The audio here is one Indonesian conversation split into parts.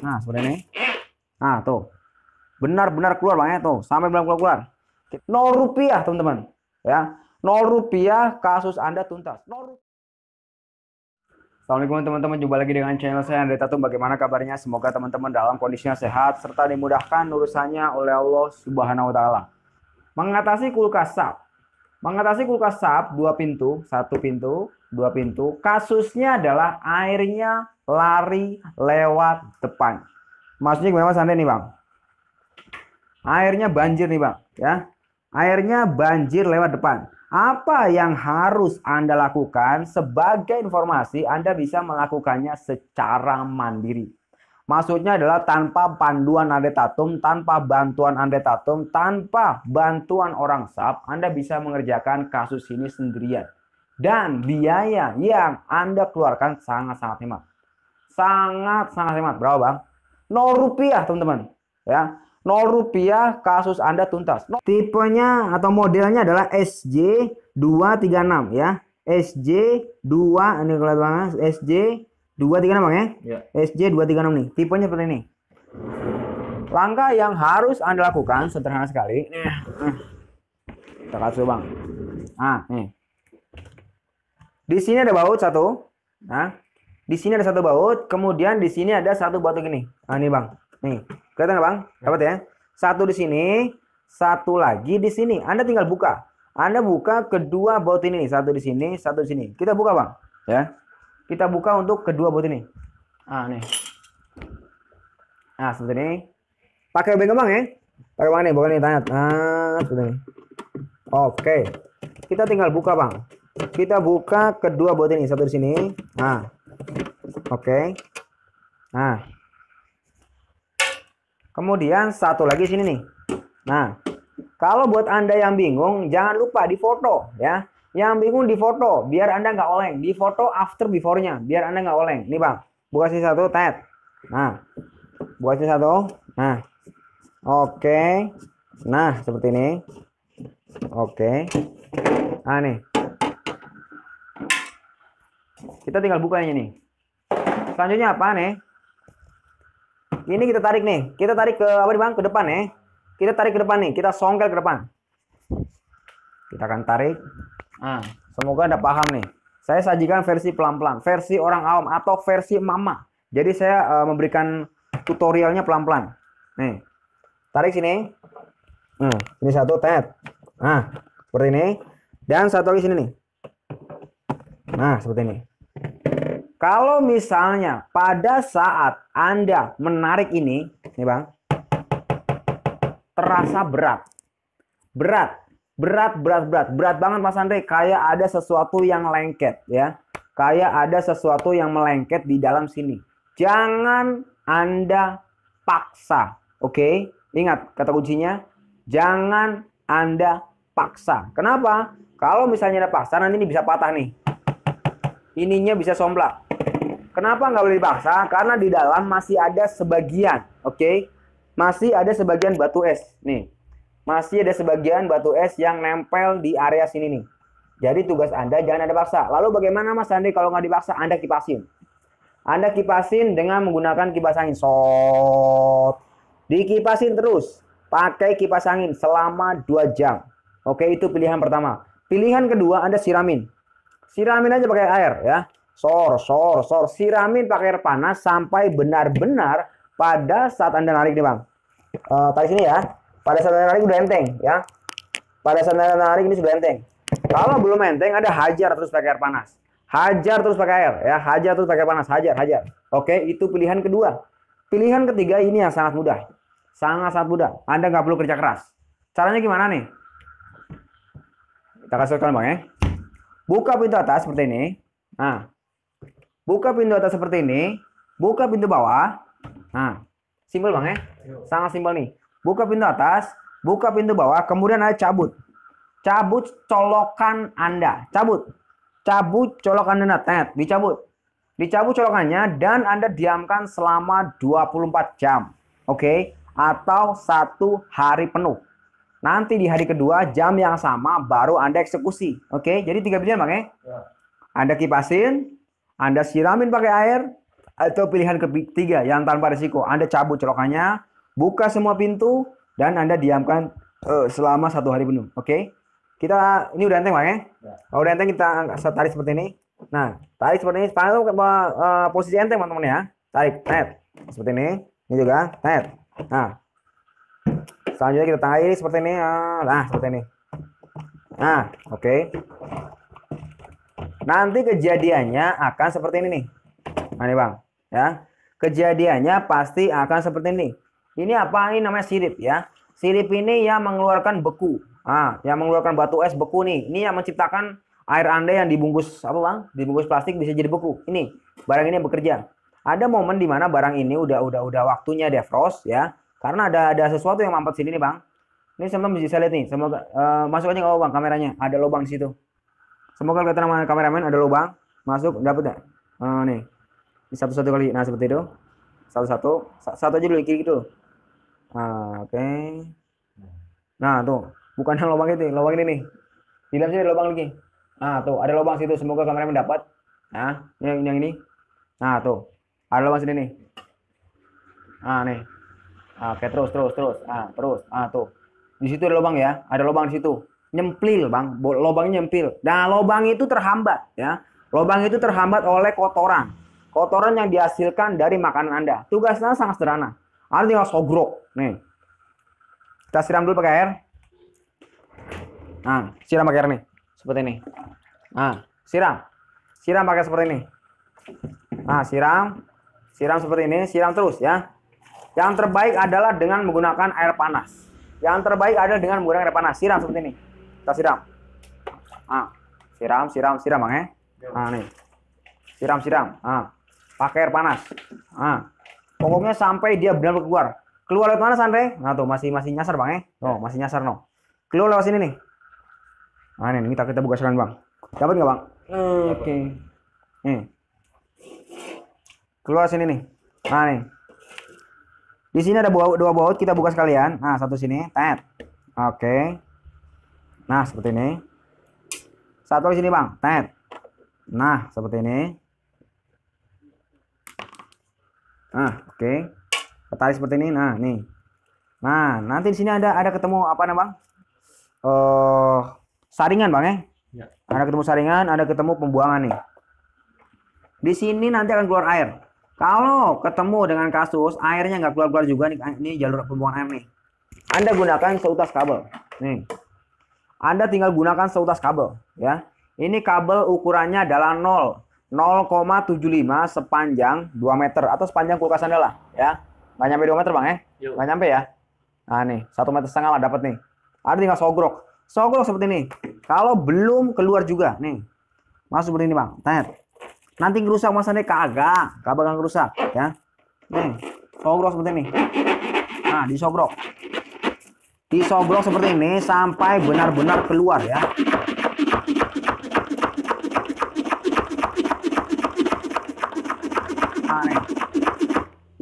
Nah, seperti ini. Nah, tuh. Benar-benar keluar Bang ya, tuh. Sampai belum keluar-keluar. 0 rupiah, teman-teman. Ya. 0 rupiah kasus Anda tuntas. 0 rupiah. Assalamualaikum teman-teman, jumpa lagi dengan channel saya Andre Tatum. Bagaimana kabarnya? Semoga teman-teman dalam kondisinya sehat serta dimudahkan urusannya oleh Allah Subhanahu wa taala. Mengatasi kulkas sap. Mengatasi kulkas sap dua pintu, satu pintu, dua pintu. Kasusnya adalah airnya lari lewat depan. Maksudnya gimana santai nih Bang? Airnya banjir nih Bang, ya. Airnya banjir lewat depan. Apa yang harus Anda lakukan? Sebagai informasi, Anda bisa melakukannya secara mandiri. Maksudnya adalah tanpa panduan andetatum, tanpa bantuan andetatum, tanpa bantuan orang sap, Anda bisa mengerjakan kasus ini sendirian. Dan biaya yang Anda keluarkan sangat-sangat hemat sangat sangat hemat berapa bang 0 rupiah teman-teman ya 0 rupiah kasus anda tuntas tipenya atau modelnya adalah SJ236 ya SJ2 ini kelihatan SJ236 bang ya, ya. SJ236 nih tipenya seperti ini langkah yang harus anda lakukan sederhana sekali ya. nah, kita kasih bang ah nih di sini ada baut satu nah di sini ada satu baut, kemudian di sini ada satu baut gini. Nah, ini Bang. Nih, kelihatan nggak Bang? Ya. Dapat ya? Satu di sini, satu lagi di sini. Anda tinggal buka. Anda buka kedua baut ini, satu di sini, satu di sini. Kita buka, Bang. Ya. Kita buka untuk kedua baut ini. Ah, nih. Nah, seperti ini. Pakai obeng Bang ya. Pakai mana nih? Bukan nih tanya. Nah, seperti ini. Oke. Kita tinggal buka, Bang. Kita buka kedua baut ini, satu di sini. Nah, Oke. Okay. Nah. Kemudian satu lagi sini nih. Nah, kalau buat Anda yang bingung, jangan lupa di foto ya. Yang bingung di foto, biar Anda nggak oleng. Di foto after before-nya, biar Anda nggak oleng. Nih Bang, buka sini satu, tet. Nah, buka sini satu. Nah, oke. Okay. Nah, seperti ini. Oke. Okay. Nah, nih. Kita tinggal bukanya nih selanjutnya apa nih? Ini kita tarik nih. Kita tarik ke apa nih Bang? Ke depan nih. Kita tarik ke depan nih. Kita songkel ke depan. Kita akan tarik. Ah, semoga Anda paham nih. Saya sajikan versi pelan-pelan, versi orang awam atau versi mama. Jadi saya uh, memberikan tutorialnya pelan-pelan. Nih. Tarik sini. Nah, ini satu tet. Nah, seperti ini. Dan satu lagi sini nih. Nah, seperti ini. Kalau misalnya pada saat Anda menarik ini, nih Bang, terasa berat. Berat, berat, berat, berat. Berat banget Mas Andre, kayak ada sesuatu yang lengket ya. Kayak ada sesuatu yang melengket di dalam sini. Jangan Anda paksa, oke? Okay? Ingat kata kuncinya, jangan Anda paksa. Kenapa? Kalau misalnya ada paksa nanti ini bisa patah nih ininya bisa somplak. Kenapa nggak boleh dipaksa? Karena di dalam masih ada sebagian, oke? Okay? Masih ada sebagian batu es, nih. Masih ada sebagian batu es yang nempel di area sini nih. Jadi tugas Anda jangan ada paksa. Lalu bagaimana Mas Andi kalau nggak dipaksa? Anda kipasin. Anda kipasin dengan menggunakan kipas angin. Sot. Dikipasin terus. Pakai kipas angin selama 2 jam. Oke, itu pilihan pertama. Pilihan kedua Anda siramin. Siramin aja pakai air ya. Sor, sor, sor. Siramin pakai air panas sampai benar-benar pada saat Anda narik nih, Bang. Uh, tarik sini ya. Pada saat Anda narik udah enteng ya. Pada saat Anda narik ini sudah enteng. Kalau belum enteng, ada hajar terus pakai air panas. Hajar terus pakai air ya. Hajar terus pakai panas. Hajar, hajar. Oke, itu pilihan kedua. Pilihan ketiga ini yang sangat mudah. Sangat-sangat mudah. Anda nggak perlu kerja keras. Caranya gimana nih? Kita kasih kalian bang ya buka pintu atas seperti ini. Nah, buka pintu atas seperti ini, buka pintu bawah. Nah, simpel bang ya, sangat simpel nih. Buka pintu atas, buka pintu bawah, kemudian ada cabut. Cabut colokan Anda, cabut. Cabut colokan Anda, net, dicabut. Dicabut colokannya dan Anda diamkan selama 24 jam. Oke, okay? atau satu hari penuh. Nanti di hari kedua jam yang sama baru Anda eksekusi. Oke, jadi tiga pilihan bang eh? ya? Anda kipasin, Anda siramin pakai air, atau pilihan ketiga yang tanpa risiko. Anda cabut celokannya, buka semua pintu, dan Anda diamkan uh, selama satu hari penuh. Oke, kita ini udah enteng eh? ya? Kalau oh, udah enteng kita tarik seperti ini. Nah, tarik seperti ini. Tangan uh, posisi enteng teman-teman ya. Tarik, net. Seperti ini. Ini juga, net. Nah selanjutnya kita ini seperti ini ah, nah seperti ini nah oke okay. nanti kejadiannya akan seperti ini nih nah ini bang ya kejadiannya pasti akan seperti ini ini apa ini namanya sirip ya sirip ini yang mengeluarkan beku ah yang mengeluarkan batu es beku nih ini yang menciptakan air anda yang dibungkus apa bang dibungkus plastik bisa jadi beku ini barang ini bekerja ada momen dimana barang ini udah udah udah waktunya dia defrost ya karena ada ada sesuatu yang mampet sini nih bang. Ini sebelum bisa lihat nih, semoga uh, masuk aja nggak bang kameranya, ada lubang di situ. Semoga kelihatan nama kameramen ada lubang, masuk dapat ya. Uh, eh, nih, Di satu-satu kali. Nah seperti itu, satu-satu, satu aja dulu kiri gitu. Nah, Oke. Okay. Nah tuh, bukan yang lubang itu, lubang ini nih. Di dalam sini ada lubang lagi. Nah tuh, ada lubang situ. Semoga kameramen dapat. Nah, yang yang ini. Nah tuh, ada lubang sini nih. Nah nih, Oke, terus terus terus. Ah, terus. Ah, tuh. Di situ ada lubang ya. Ada lubang di situ. Nyemplil, Bang. Lubangnya nyempil. Nah, lubang itu terhambat ya. Lubang itu terhambat oleh kotoran. Kotoran yang dihasilkan dari makanan Anda. Tugasnya sangat sederhana. Anda tinggal sogrok. Nih. Kita siram dulu pakai air. Nah, siram pakai air nih. Seperti ini. Nah, siram. Siram pakai seperti ini. Nah, siram. Siram seperti ini, siram terus ya. Yang terbaik adalah dengan menggunakan air panas. Yang terbaik adalah dengan menggunakan air panas. Siram seperti ini. Kita siram. Ah, siram, siram, siram, Bang, ya. Ah, nih. Siram, siram. Ah. Pakai air panas. Ah. Pokoknya sampai dia benar-benar keluar. Keluar lewat mana, Sandre? Nah, tuh masih masih nyasar, Bang, ya. Oh masih nyasar, no. Keluar lewat sini nih. Nah, ini kita kita buka sekarang Bang. Dapat nggak, Bang? Oke. Okay. Nih. Keluar sini nih. Nah, nih di sini ada dua baut kita buka sekalian. Nah, satu sini, tet. Oke. Nah, seperti ini. Satu di sini, Bang. Tet. Nah, seperti ini. Nah, oke. Okay. Tarik seperti ini. Nah, nih. Nah, nanti di sini ada ada ketemu apa namanya, Bang? Eh, uh, saringan, Bang, eh? ya. Ada ketemu saringan, ada ketemu pembuangan nih. Di sini nanti akan keluar air. Kalau ketemu dengan kasus airnya nggak keluar-keluar juga nih, ah, ini jalur pembuangan air nih. Anda gunakan seutas kabel. Nih. Anda tinggal gunakan seutas kabel ya. Ini kabel ukurannya adalah 0 0,75 sepanjang 2 meter atau sepanjang kulkas Anda lah ya. Gak nyampe 2 meter Bang ya? Gak nyampe ya? Nah nih, 1 meter setengah lah dapat nih. Ada tinggal sogrok. Sogrok seperti ini. Kalau belum keluar juga nih. Masuk seperti ini Bang. Tanya nanti ngerusak masanya kagak kagak bakal ngerusak ya nih sogrok seperti ini nah disogrok disogrok seperti ini sampai benar-benar keluar ya nah, nih.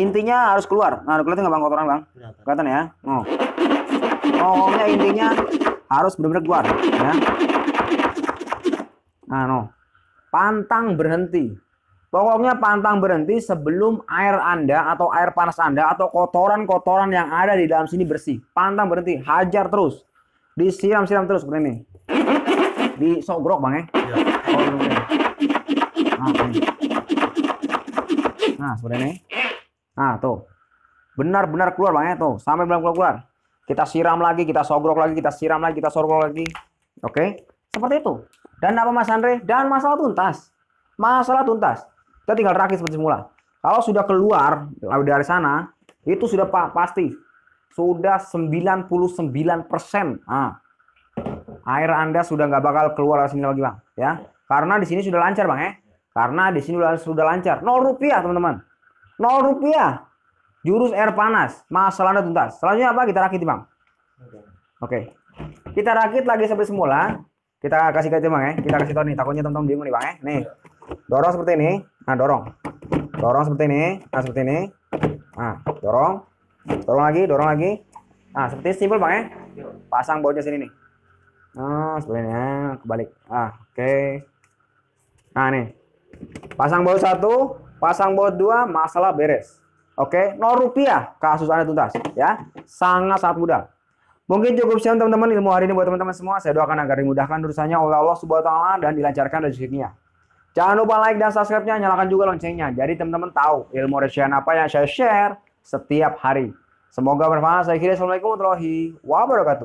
intinya harus keluar nah kelihatan nggak bang kotoran bang kelihatan ya oh pokoknya intinya harus benar-benar keluar ya nah no pantang berhenti. Pokoknya pantang berhenti sebelum air Anda atau air panas Anda atau kotoran-kotoran yang ada di dalam sini bersih. Pantang berhenti, hajar terus. Disiram-siram terus seperti ini. Di sogrok, Bang, ya. Iya. nah, ini. nah, seperti ini. Nah, tuh. Benar-benar keluar, Bang, ya. Tuh, sampai belum keluar-keluar. Kita siram lagi, kita sogrok lagi, kita siram lagi, kita sogrok lagi. Oke. Okay? Seperti itu. Dan apa Mas Andre? Dan masalah tuntas. Masalah tuntas. Kita tinggal rakit seperti semula. Kalau sudah keluar dari sana, itu sudah pasti. Sudah 99%. Nah, air Anda sudah nggak bakal keluar dari sini lagi, Bang. Ya, karena di sini sudah lancar, Bang, ya. Karena di sini sudah lancar. 0 rupiah, teman-teman. 0 rupiah. Jurus air panas. Masalah Anda tuntas. Selanjutnya apa? Kita rakit, Bang. Oke. Okay. Kita rakit lagi sampai semula. Kita kasih ke Bang ya. Eh. Kita kasih tahu nih, takutnya teman-teman bingung nih Bang ya. Nih. Dorong seperti ini. Nah, dorong. Dorong seperti ini. Nah, seperti ini. Nah, dorong. Dorong lagi, dorong lagi. Nah, seperti ini simpel Bang ya. Pasang bautnya sini nih. Nah, seperti sebenarnya kebalik. Ah, oke. Okay. Nah, nih. Pasang baut satu, pasang baut dua, masalah beres. Oke, okay? 0 rupiah kasus Anda tuntas ya. Sangat sangat mudah. Mungkin cukup sekian teman-teman ilmu hari ini buat teman-teman semua. Saya doakan agar dimudahkan urusannya oleh Allah Subhanahu wa taala dan dilancarkan rezekinya. Jangan lupa like dan subscribe-nya, nyalakan juga loncengnya. Jadi teman-teman tahu ilmu recehan apa yang saya share setiap hari. Semoga bermanfaat. Saya kira Assalamualaikum warahmatullahi wabarakatuh.